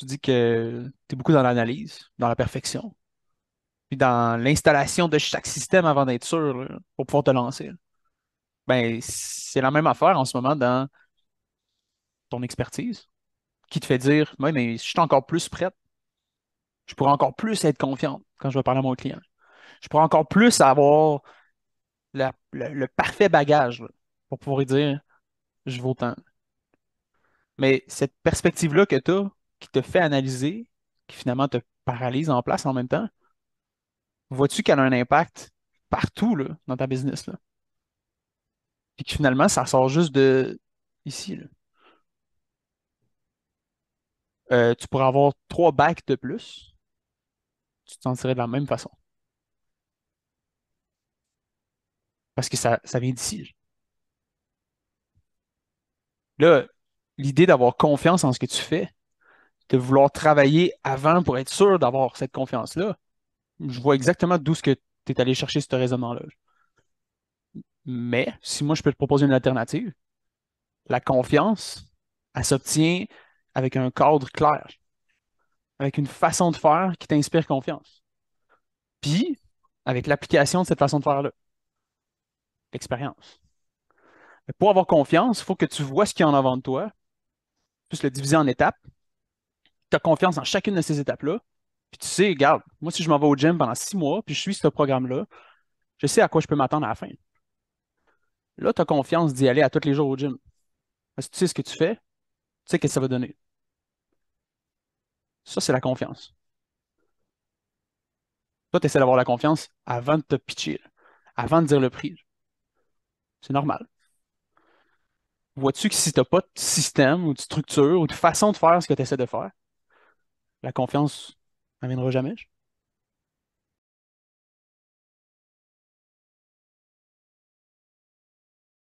tu dis que tu es beaucoup dans l'analyse, dans la perfection, puis dans l'installation de chaque système avant d'être sûr pour pouvoir te lancer. Ben, c'est la même affaire en ce moment dans ton expertise qui te fait dire Oui, mais je suis encore plus prête, je pourrais encore plus être confiante quand je vais parler à mon client. Je pourrais encore plus avoir le, parfait bagage pour pouvoir dire je vaux tant. Mais cette perspective-là que tu as, qui te fait analyser, qui finalement te paralyse en place en même temps, vois-tu qu'elle a un impact partout là, dans ta business? Là? Puis que finalement, ça sort juste de ici. Euh, tu pourrais avoir trois bacs de plus, tu t'en sentirais de la même façon. Parce que ça, ça vient d'ici. Là, l'idée d'avoir confiance en ce que tu fais, de vouloir travailler avant pour être sûr d'avoir cette confiance-là, je vois exactement d'où ce que tu es allé chercher ce raisonnement-là. Mais si moi je peux te proposer une alternative, la confiance, elle s'obtient avec un cadre clair, avec une façon de faire qui t'inspire confiance. Puis, avec l'application de cette façon de faire-là, l'expérience. Pour avoir confiance, il faut que tu vois ce qu'il y a en avant de toi, puisses le diviser en étapes, tu as confiance en chacune de ces étapes-là. Puis tu sais, regarde, moi, si je m'en vais au gym pendant six mois, puis je suis ce programme-là, je sais à quoi je peux m'attendre à la fin. Là, tu as confiance d'y aller à tous les jours au gym. Parce que tu sais ce que tu fais, tu sais ce que ça va donner. Ça, c'est la confiance. Toi, tu essaies d'avoir la confiance avant de te pitcher, avant de dire le prix. C'est normal. Vois-tu que si tu n'as pas de système ou de structure ou de façon de faire ce que tu essaies de faire, la confiance n'en jamais.